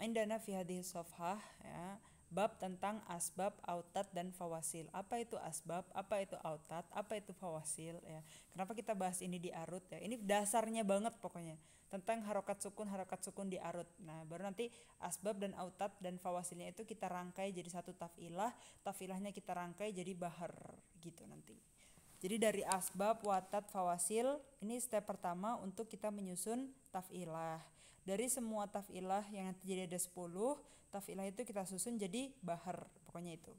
indana fi hadis safhah ya bab tentang asbab, autat dan fawasil. Apa itu asbab? Apa itu autat? Apa itu fawasil? Ya. Kenapa kita bahas ini di arut ya? Ini dasarnya banget pokoknya tentang harokat sukun harokat sukun di arut. Nah baru nanti asbab dan autat dan fawasilnya itu kita rangkai jadi satu tafilah, tafilahnya kita rangkai jadi bahar gitu nanti. Jadi dari asbab, watat, fawasil ini step pertama untuk kita menyusun tafilah. Dari semua tafilah yang nanti jadi ada 10, tafilah itu kita susun jadi bahar, pokoknya itu.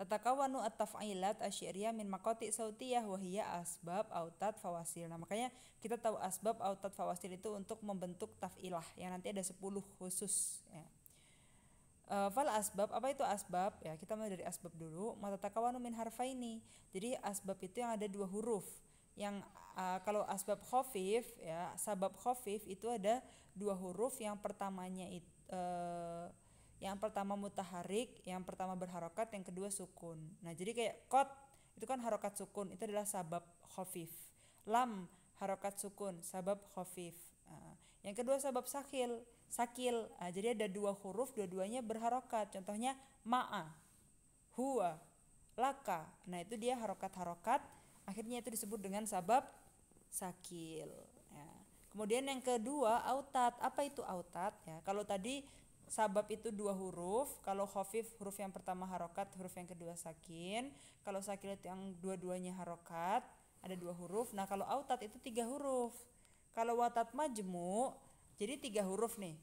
Tatakawanu at-taf'ilat asyiriyah min makoti sautiyah wahiyah asbab autat fawasil. Nah, makanya kita tahu asbab autat fawasil itu untuk membentuk tafilah yang nanti ada 10 khusus ya. Uh, fal asbab apa itu asbab ya kita mulai dari asbab dulu mata takawanu min harfaini jadi asbab itu yang ada dua huruf yang uh, kalau asbab khafif ya sabab khafif itu ada dua huruf yang pertamanya itu uh, eh, yang pertama mutaharik yang pertama berharokat yang kedua sukun nah jadi kayak kot itu kan harokat sukun itu adalah sabab khafif lam harokat sukun sabab khafif Ah, yang kedua sebab sakil, sakil. Uh, jadi ada dua huruf, dua-duanya berharokat. Contohnya ma'a, huwa, laka. Nah itu dia harokat-harokat. Akhirnya itu disebut dengan sabab sakil. Ya. Kemudian yang kedua autat. Apa itu autat? Ya, kalau tadi sabab itu dua huruf kalau khafif huruf yang pertama harokat huruf yang kedua sakin kalau sakil itu yang dua-duanya harokat ada dua huruf nah kalau autat itu tiga huruf kalau watat majmu, jadi tiga huruf nih.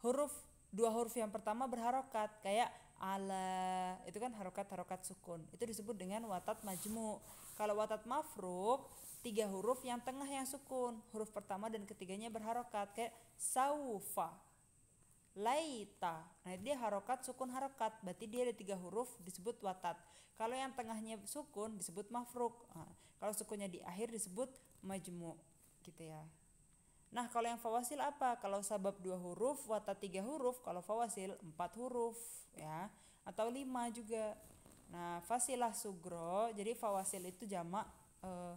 Huruf dua huruf yang pertama berharokat kayak ala itu kan harokat harokat sukun itu disebut dengan watat majmu kalau watat mafruk tiga huruf yang tengah yang sukun huruf pertama dan ketiganya berharokat kayak saufa laita nah dia harokat sukun harokat berarti dia ada tiga huruf disebut watat kalau yang tengahnya sukun disebut mafruk nah, kalau sukunnya di akhir disebut majmu gitu ya nah kalau yang fawasil apa kalau sabab dua huruf wata tiga huruf kalau fawasil empat huruf ya atau lima juga nah fasilah sugro jadi fawasil itu jamak eh,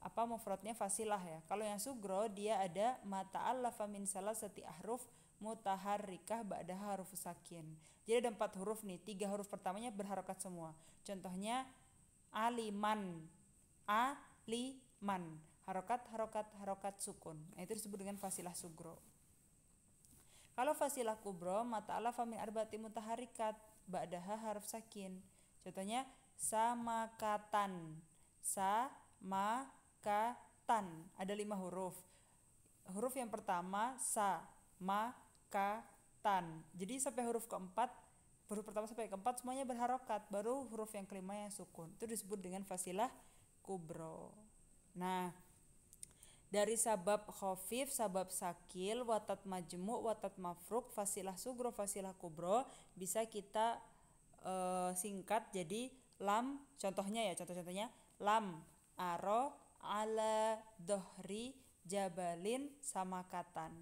apa mufradnya fasilah ya kalau yang sugro dia ada mata Allah min salah seti ahruf mutaharrikah ba'da haruf sakin. Jadi ada empat huruf nih, tiga huruf pertamanya berharokat semua. Contohnya aliman, aliman harokat harokat harokat sukun nah, itu disebut dengan fasilah sugro kalau fasilah kubro mata ala min arbati mutaharikat ba'daha harf sakin contohnya samakatan, samakatan, ada lima huruf huruf yang pertama samakatan, jadi sampai huruf keempat huruf pertama sampai keempat semuanya berharokat baru huruf yang kelima yang sukun itu disebut dengan fasilah kubro nah dari sabab khafif, sabab sakil, watat majmu, watat mafruk, fasilah sugro, fasilah kubro bisa kita uh, singkat jadi lam contohnya ya contoh-contohnya lam aro ala dohri jabalin samakatan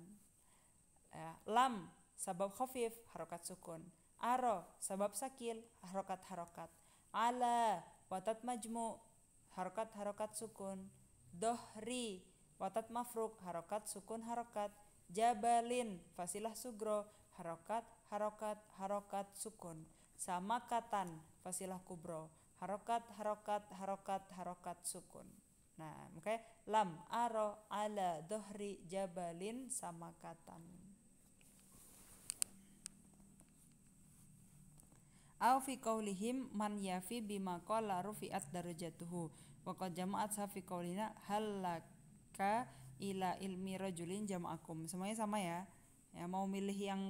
ya, lam sabab khafif harokat sukun aro sabab sakil harokat harokat ala watat majmu harokat harokat sukun dohri watat mafruk harokat sukun harokat jabalin fasilah sugro harokat harokat harokat sukun sama katan fasilah kubro harokat harokat harokat harokat sukun nah makanya lam aro ala dohri jabalin sama katan au fi qawlihim man yafi bima qala rufi'at darajatuhu wa qad jama'at sa fi qaulina halak ka ila ilmi rajulin jama'akum semuanya sama ya ya mau milih yang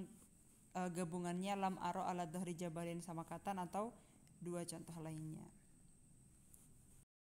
uh, gabungannya lam aro ala dhahri jabarin sama katan atau dua contoh lainnya